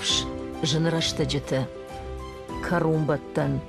капш жеті жыта, карумбаттан.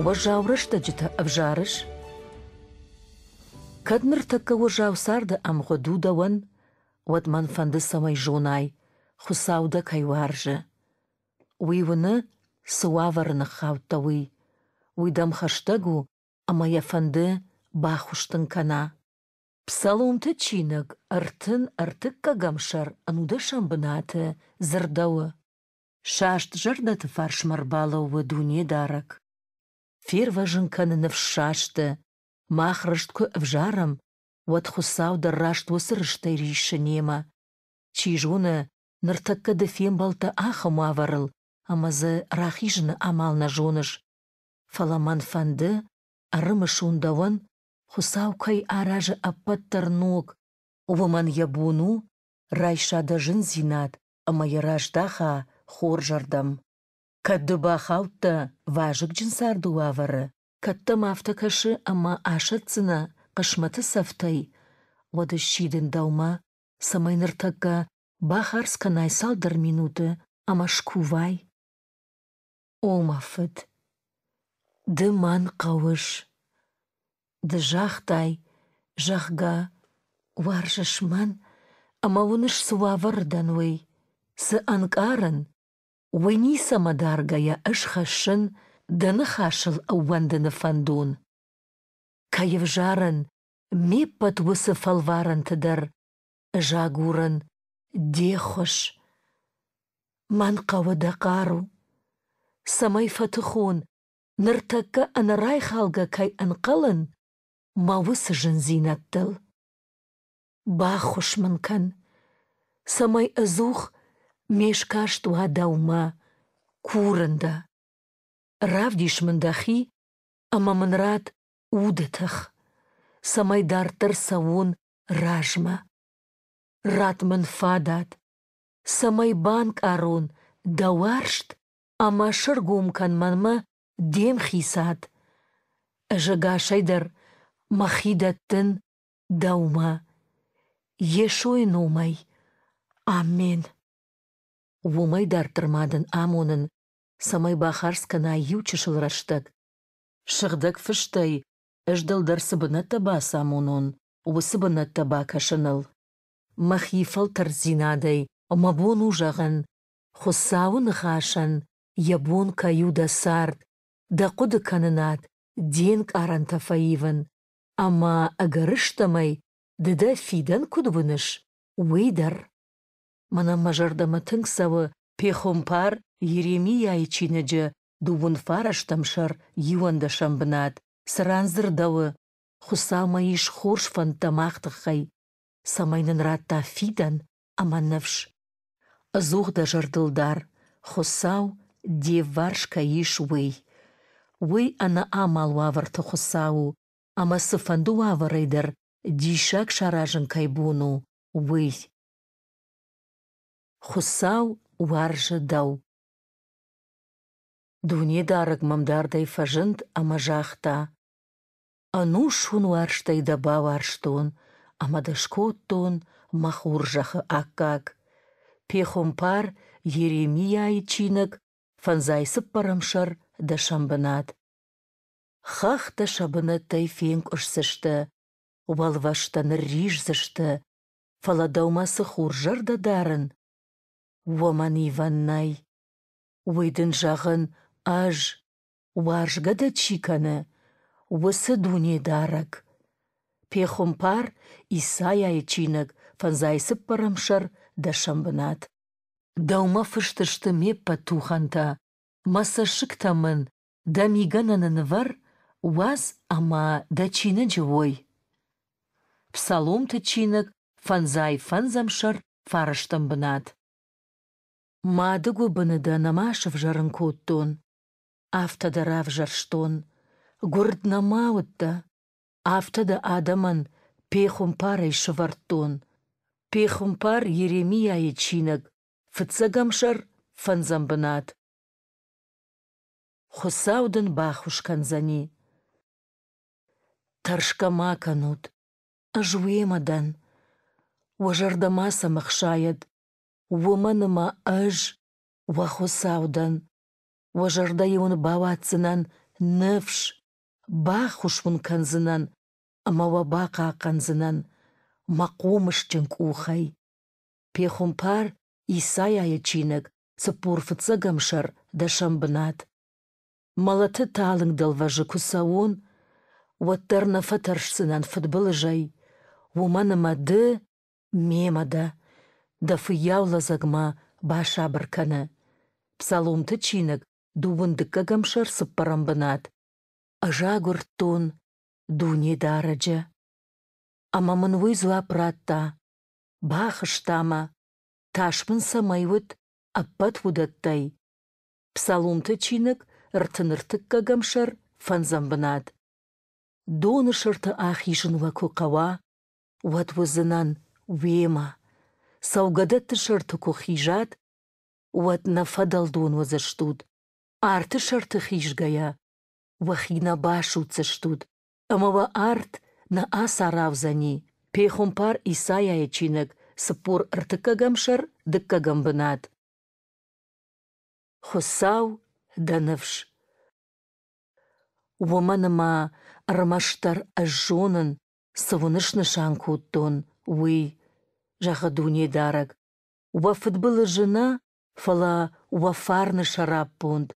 Уба жаврышта жыта абжарыш. Кадмыр таккава жавсарда амға манфанды самай жонай, хусауда кайваржы. хаутта уи уи Уйдам хаштагу фанды бахуштын кана. Псаломты чинок ыртын ыртыкка гамшар ануда шамбынаты зырдауы. Шашт жырдаты марбалауы дуне дарак. Ферва жынканыны шашты, махрышткы вжарам, вот хусауда рашт осырышта риші нема. Чижуны де дефем балта ахым аварыл, амазы рахижны амална жоныш. Фаламан фанды арымы шундауын хусавкай аражы аппаттар ног, уваман ябуну, райшада жын зинат, амайыраждаха хор жардам. Каддыба хаутта важык жынсарду авары. Катта мафта кашы ама ашатсына қышматы сафтай. Вады шидын даума, самайныртакка бахарска найсалдар минуты, ама шкувай. Омафыт. Дыман қауыш жақтай жағға варжышман амауныш суавырдан ой. Сы анкарын, уйни самадаргая ашхашын дыны хашыл ауандыны фандун. Каевжарын, ме усы фалварын тыдыр, жагурын, дехош. Ман қару, Самай фатхун ныртакка анарай халга кай анқалын, мауысы жын зинаттыл. Ба хуш мүнкін, самай ызуғ мешкаш туа даума, курында. Рав мүндахи, ама мүнрат удытық, самай дартыр сауын ражма. Рат мүн фадат, самай банк арун дауаршт, ама шыргум канманма дем хисат. Жыга шайдар, махидаттын даума еш омай аммен Омай дартырмадын амонын, самай бахарскана ючышыл раштык. Шығдык фыштай, ыждылдыр сыбына таба самонон, усыбына таба кашыныл. Махифал тарзинадай, мабон ужағын, хусауын ғашын, ябон каюда сард, да құды канынат, денг аранта Ама агарыштамай дыда фидан кудвыныш, уйдар. Мана мажардама тыңсавы пехомпар Еремия айчинэджі дувын фараштамшар юандашам бынат, давы, хусама иш хорш тамақтыққай. Самайнын ратта фидан аманнавш. да жардылдар, хусау варшка иш уй. ана амал вавырты хусау, Ама сыфанду авырайдыр, дишак шаражын кайбуну, уэй. Хусау уаржы дау. Дуне дарык мамдардай фажынт жақта. Ану шун уарштай даба варштон, махур махуржахы аккак. Пехомпар Еремия чинік фанзайсып парамшар да шамбынат хақты шабыны фенг ұшсышты, Убалваштаны риж зышты, Фаладаумасы да дарын. Оман Иваннай. Уэйдын жағын аж, да чиканы, Уысы дуне дарак. Пехум пар Исай айчинык, Фанзайсып парамшар да шамбынат. Даума фыштышты меппа туханта, Маса шықтамын, да вар — уаз ама дачина живой. Псалом тачинок фанзай фанзамшыр фарыштым бынат. Мадыгу да намашев жарын коттон. Автодарав жарштон. Гурд намаутта. Автада адаман пехумпарай Пехум Пехумпар Еремия ечинок. Фыцагамшар Хусаудын Хосаудын бахушканзани. Таршкама канут, ыжвуемадан, уажардама самахшает, уоманыма ыж, уахосаудан, уажарда еуны баватсынан нывш, бахушвун канзынан, амавабака мақуымыш макумышчын кухай. Пехумпар исаяя чинек, цыпурфы да шамбынат. Малаты талың дылважы Уаттарна фатаршсынан футбылы жай. Уманыма ды, мемада. Дафы яула загма баша барканы. Псалумты чинік, дубындыққа гамшар сыппарамбынат. Ажа гүрттун, дуне дарыжы. Амамын вызуа пратта. Бахыштама. Ташпын самайвыт, аппат вудаттай. Псалумты чинік, ыртыныртыққа кагамшар фанзамбынат донышырты ахишын вакукава, уатвызынан вема, саугадатты шырты кухижат, уат нафадалдон вазаштуд, арты шырты хижгая, вахина башу цаштуд, амава арт на асаравзани, пехомпар исаяя чинак, сыпор ыртыкагамшар дыккагам бынат. Хосау данывш Уманыма ырмаштар ажонын сывынышны шаң тон уй жақы дуне дарак. Уа фытбылы жына, фала уа фарны шарап понт.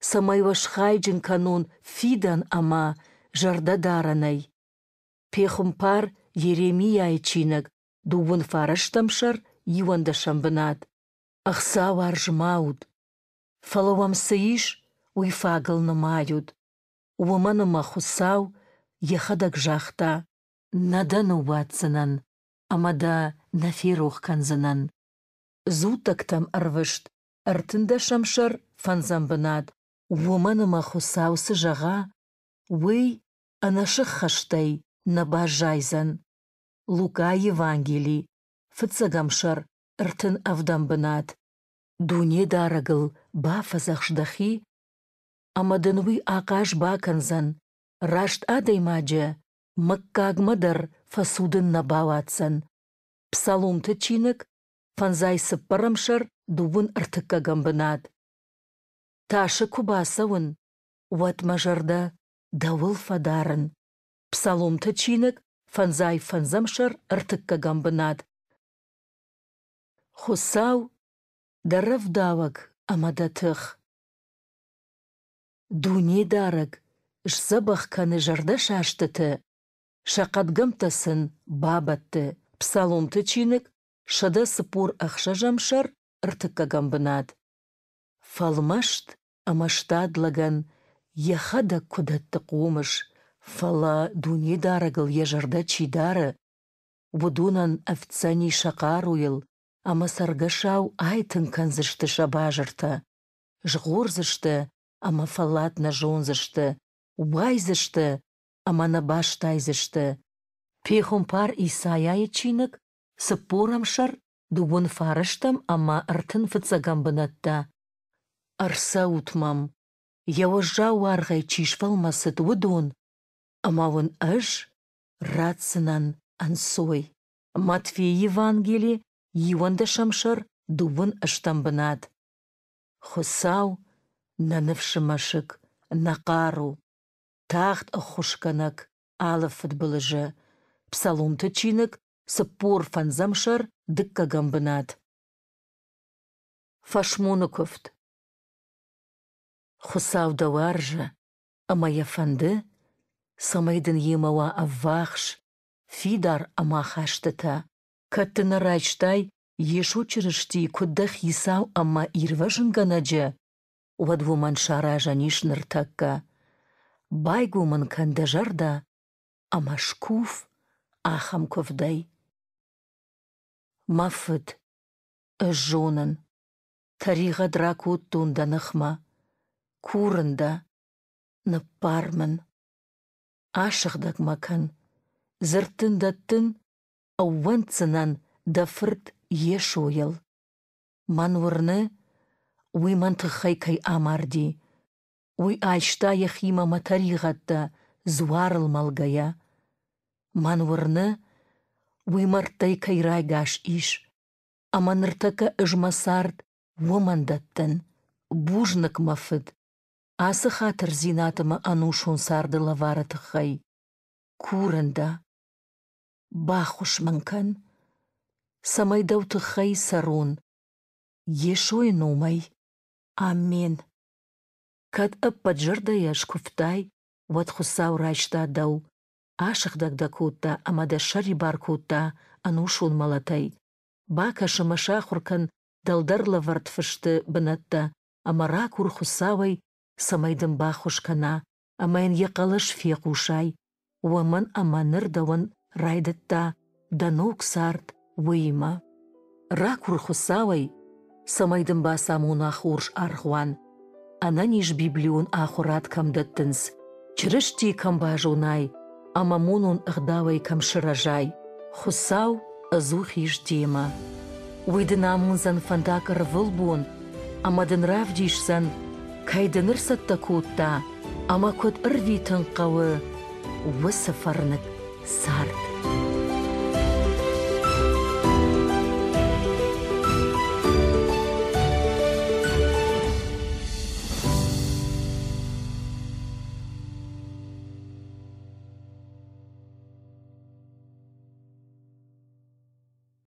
жын канон фидан ама жарда даранай. Пехым пар Еремия айчинак дубын фарыштамшар юанда шамбынат. Ахса варжмаут. Фаловам сыиш уйфагылнымают. Уаманума хусав яхадак жахта надан амада нафирух канзынан. Зутактам арвышт, артында шамшар фанзамбынат, Уаманума хусав жаға, уй анашых хаштай наба жайзан. Лука Евангелий, фыцагамшар артын авдамбынат. Дуне дарагыл ба фазахшдахи ақаш акаш бакынзын рашт адеймаджы мыккагмыдыр фасудын балацын. Псалумты чинык фанзай пырымшыр дубын ыртыкка гамбынат. Ташы кубасывын, ватмажырды давыл фадарын. Псалумты чинык фанзай фанзамшыр ыртыкка гамбынат. Хусау дарав давак амадатых. Дуне дарык, жсы бахканы жарда шаштыты. ба бабатты, псалумты чинік, шыды сыпур ақша жамшар ыртықкагам Фалмашт амаштадлаган, яхада кудатты қуымыш, фала дуне дарыгыл ежарда чидары. Бұдунан овцани шақар ойыл, ама айтын канзышты шабажырта. Жғурзышты ама фалатна жонзышты, убайзышты, амана баштайзышты. Пехомпар Исаяи чинык шар, дубын фарыштам ама фыцагам бынатта. Арса утмам. чиш фалмасы чишвалмасыт ама вон аж рацынан ансой. Матфей Евангели Иванда шамшыр дубын ыштамбынат. Хосау нанывшы-машык, нақару тахт охушканак, алыфт былыжы, псалумты чинык, сыппур фанзамшар дыкка гамбынат. Фашмуныковт. Хусавда варжа, амая фанды, самайдын емауа аввахш, фидар хаштыта. Кәттіна рачтай, еш учырышти куддах есау ама ирважын ганаджы вадвуман шара жанишныр такка. Байгуман кандажарда, жарда, амашкув, ахам ковдай. Мафыд, жонын, тариға драку тунда нықма, курында, нып Ашықдық макан, зыртын даттын, ауан цынан дафырт еш ойыл. Манвырны, Уй уи мантыха икайъамарди, уи ащта йахимама таригъатта зуарылмалгая, манвырны уи марта икайрагаш иш, аманыртака ыжмасарт уымандаттын, бужнак мафыд, асы хатыр зинатыма анушун сарды лаварытыхай. Курында, бахуш Самайдау самайдаутыхай сарун, ешой нумай, Амин. Кад ըպպջրդը յեշքուфтай вăт хусав рачта дăу, да кутта амада шăри бар кутта ану малатай. Бака шымаша хуркăн дăлдăрлă вăртфăшты бăнăттă, амара кур хушкана, амайăн йăкăлăш фе кушай, Уаман аманăр дăуăн райдăтта, дану ксарт, Ракур хусавай – самайдын басамун ахурш архуан. ниш библион ахурат камдаттынс. Чрышти камбажунай, амамунун ыхдавай камшыражай. Хусау ызу хиш тема. Уйдын амынзан фандак рвылбун, амадын Ама кайдыныр саттакутта, амакот ырви тынқауы, высыфарнық сарт.